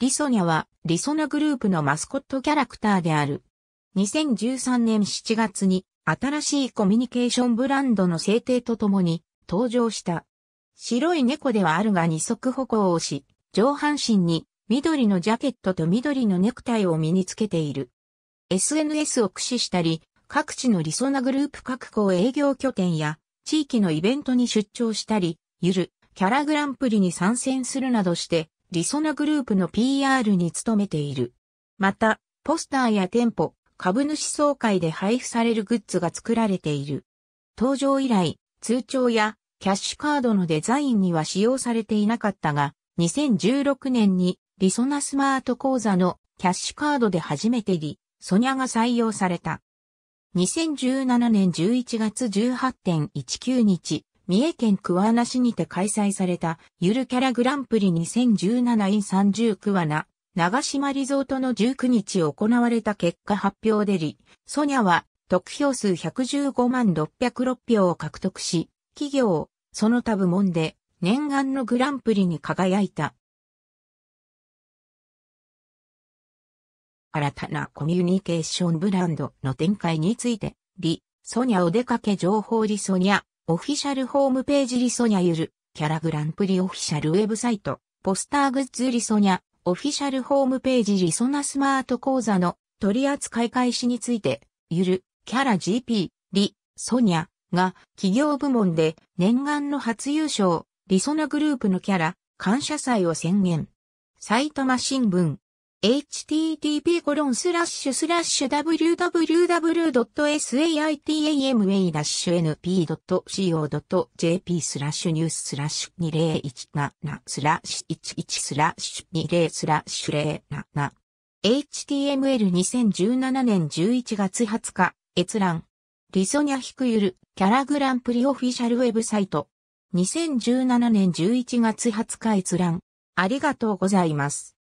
リソニャは、リソナグループのマスコットキャラクターである。2013年7月に、新しいコミュニケーションブランドの制定とともに、登場した。白い猫ではあるが二足歩行をし、上半身に緑のジャケットと緑のネクタイを身につけている。SNS を駆使したり、各地のリソナグループ各校営業拠点や地域のイベントに出張したり、ゆるキャラグランプリに参戦するなどしてリソナグループの PR に努めている。また、ポスターや店舗、株主総会で配布されるグッズが作られている。登場以来、通帳やキャッシュカードのデザインには使用されていなかったが、2016年にリソナスマート講座のキャッシュカードで初めてリ、ソニャが採用された。2017年11月18.19日、三重県桑名市にて開催された、ゆるキャラグランプリ 2017in30 桑名、長島リゾートの19日行われた結果発表でり、ソニャは、得票数115万606票を獲得し、企業、その他部門で、念願のグランプリに輝いた。新たなコミュニケーションブランドの展開について、リ、ソニャお出かけ情報リソニャ、オフィシャルホームページリソニャゆる、キャラグランプリオフィシャルウェブサイト、ポスターグッズリソニャ、オフィシャルホームページリソナスマート講座の取扱い開始について、ゆる、キャラ GP、リ、ソニャが企業部門で念願の初優勝、リソナグループのキャラ、感謝祭を宣言。埼玉新聞。h t t p w w w s a i t a m a n p c o j p スラッシュニューススラッシュ2017スラッシュ11スラッシュ20スラッシュ07 HTML2017 年11月20日閲覧リソニャヒクユルキャラグランプリオフィシャルウェブサイト2017年11月20日閲覧ありがとうございます。